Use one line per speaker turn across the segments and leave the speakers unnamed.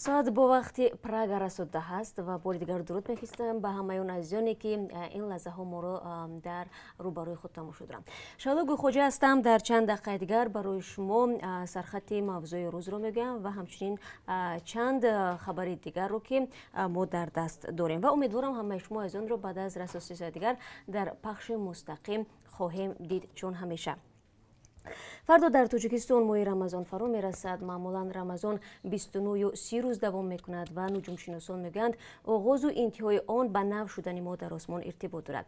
соат бо вақти прага расуда ҳаст ва бори дигар дуруд мехистам ба ҳамаён азизоне ки э, ин лаҳзаҳо моро э, дар рӯбарои худ тамошо дорам шалогу хоҷа ҳастам дар чанд дақиқаи дигар барои шумо э, сархати мавзӯи рӯзро мегӯям ва ҳамчунин чанд хабари дигарро ки мо дар даст дорем ва умедворам ҳамаи шумо азизонро баъд аз расосии соати дигар дар пахши мустақим хоҳем дид чун ҳамеша фардо дар тоҷикистон моҳи рамазон фаро мерасад маъмулан рамазон бисту нӯю си рӯз давом мекунад ва нуҷумшиносон мегӯянд оғозу интиҳои он ба нав шудани мо дар осмон иртибот дорад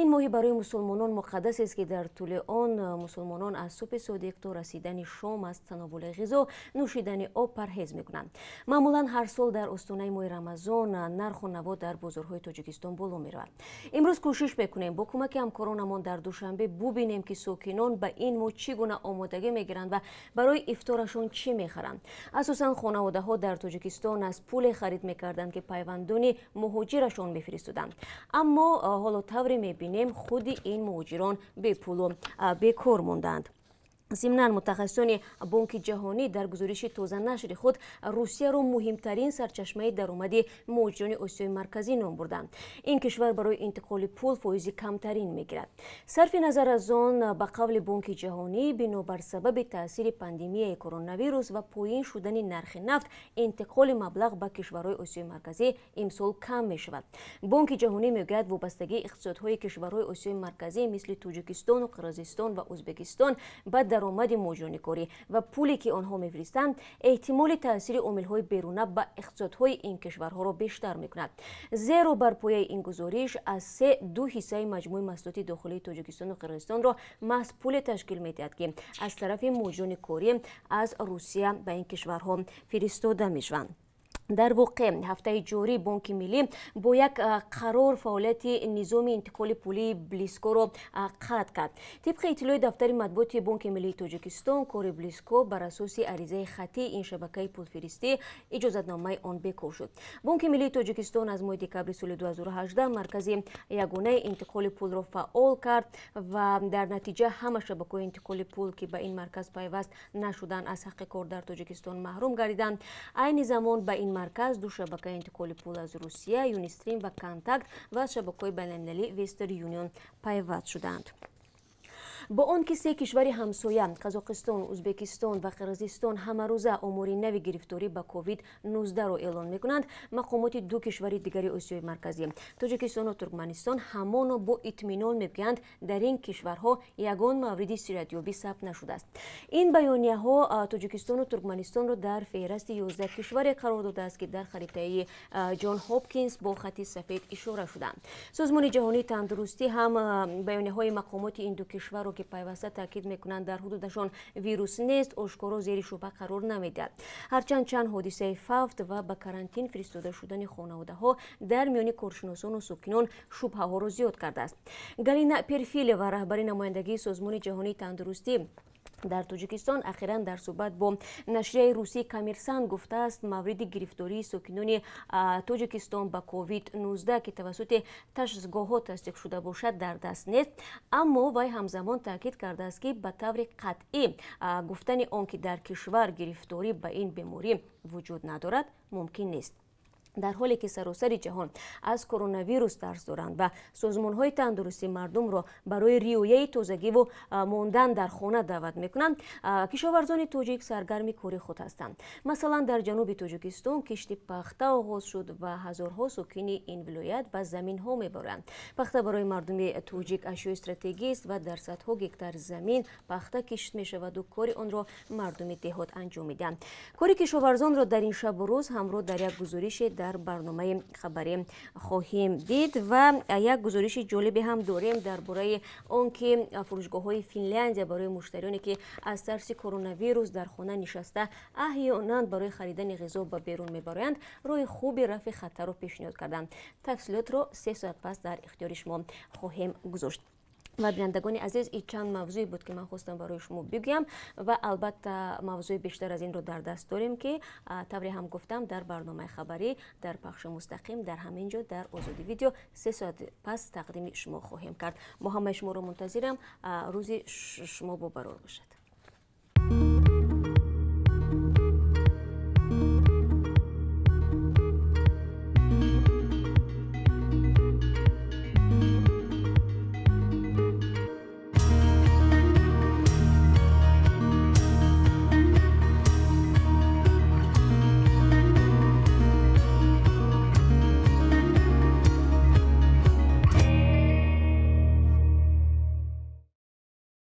ин моҳӣ барои мусулмонон муқаддасест ки дар тӯли он мусулмонон аз субҳи содиқ то расидани шом аз тановули ғизо нӯшидани об парҳез мекунанд маъмулан ҳар сол дар остонаи моҳи рамазон нарху наво дар бозорҳои тоҷикистон боло меравад имрӯз кӯшиш мекунем бо кӯмаки ҳамкоронамон дар душанбе бубинем ки сокинон ба ин мо чӣ гуна омодагӣ мегиранд ва барои ифторашон чӣ мехӯранд асосан хонаводаҳо дар тоҷикистон аз пуле харид мекарданд ки пайвандони муҳоҷирашон мефиристоданд аммо ҳоло тавре мебинем худи ин муҳоҷирон бепулу бекор монданд зимнан мутахассисони бонки ҷаҳонӣ дар гузориши тоза нашри худ русияро муҳимтарин сарчашмаи даромади муҳоҷирони осиёи марказӣ ном бурданд ин кишвар барои интиқоли пул фоизи камтарин мегирад сарфи назар аз он ба қавли бонки ҷаҳонӣ бинобар сабаби таъсири пандемияи коронавирус ва поин шудани нархи нафт интиқоли маблағ ба кишварҳои осиёи марказӣ имсол кам мешавад бонки ҷаҳонӣ мегӯяд вобастагии иқтисодҳои кишварҳои осиёи марказӣ мисли тоҷикистону қирғизистон ва ӯзбекистон ба даромади моҷуникорӣ ва пуле ки онҳо мефиристанд эҳтимоли таъсири омилҳои беруна ба иқтисодҳои ин кишварҳоро бештар мекунад зеро бар пояи ин гузориш аз се ду ҳиссаи маҷмӯи маҳсулоти дохилии тоҷикистону қирғизистонро маҳз пуле ташкил медиҳад ки аз тарафи моҷуникорӣ аз русия ба ин кишварҳо фиристода мешаванд дар воқеъ ҳафтаи ҷорӣ бонки миллӣ бо як қарор фаъолияти низоми интиқоли пулии блискоро қатъ кард тибқи иттилои дафтари матбуоти бонки миллии тоҷикистон кори блиско бар асоси аризаи хаттии ин шабакаи пулфиристӣ иҷозатномаи он бекор шуд бонки миллии тоҷикистон аз моҳи декабри соли 2018 маркази ягонаи интиқоли пулро фаъол кард ва дар натиҷа ҳама шабакаҳои интиқоли пул ки ба ин марказ пайваст нашуданд аз ҳаққи кор дар тоҷикистон маҳрум гардиданд айни замон ба ин марказ ду шабакаи интиқоли пул аз русия юнистрим ва контакт ва шабакаҳои байналмилалии вестер юнион пайваст шуданд به اون سه کشور همسویه قزاقستان ازبکستان و قرغیزستان همه روزه اموری نوی گرفتاری با کووید 19 رو اعلان میکنند مقامات دو کشور دیگری آسیای مرکزی تاجیکستان و ترکمنستان همانو با اطمینان میگویند در این کشورها یگان موردی سیرتیابی ثبت نشده است این بیانیه ها تاجیکستان و ترکمنستان رو در فهرست 11 کشور قرار داده است که در خریطه جان هاپکینز با خطی سفید اشاره شده سازمان جهانی تندرستی هم بیانیه های مقامات این دو کشور را که پیوسته تاکید میکنند در حدودشان ویروس نیست آشکارا زیر شبه قرار نمیدهد هرچند چند حادثه فوت و به کارانتین فرستاده شدن خانواده ها در میان کارشناسان و سکنان شبه ها را زیاد کرده است گالینا پرفیلوا رهبری نمایندگی سازمان جهانی تندرستی дар тоҷикистон ахиран дар суҳбат бо нашрияи русии коммерсант гуфтааст мавриди гирифтории сокинони тоҷикистон ба covid-19 ки тавассути ташхисгоҳҳо тасдиқ шуда бошад дар даст нест аммо вай ҳамзамон таъкид кардааст ки ба таври қатъӣ гуфтани он ки дар кишвар гирифторӣ ба ин беморӣ вуҷуд надорад мумкин нест дар ҳоле ки саросари ҷаҳон аз коронавирус дарс доранд ва созмонҳои тандурустӣ мардумро барои риояи тозагиву мондан дар хона даъват мекунанд кишоварзони тоҷик саргарми кори худ ҳастанд масалан дар ҷануби тоҷикистон кишти пахта оғоз шуд ва ҳазорҳо сокини ин вилоят ба заминҳо мебароянд пахта барои мардуми тоҷик ашёи стратегист ва дар садҳо гектар замин пахта кишт мешаваду кори онро мардуми деҳот анҷом медиҳанд кори кишоварзонро дар ин шабу рӯз ҳамроҳ дар як гузориши در برنامه خبری خواهیم دید و یک گزارش جالبی هم داریم در برای اون که فروشگاه های فینلند برای مشتریانی که از ترس کرونا ویروس در خانه نشسته احیانا برای خریدن غذا به بیرون میبرند روی خوبی رفع خطر رو پیشنهاد کردند تفصیلات رو سه ساعت پس در اختیار ما خواهیم گذاشت و بینندگان عزیز این چند موضوعی بود که من خواستم برای شما بگم و البته موضوع بیشتر از این رو در دست داریم که طوری هم گفتم در برنامه خبری در پخش مستقیم در جا در آزادی ویدیو سه ساعت پس تقدیم شما خواهیم کرد ما همه شما رو منتظرم روزی شما با باشد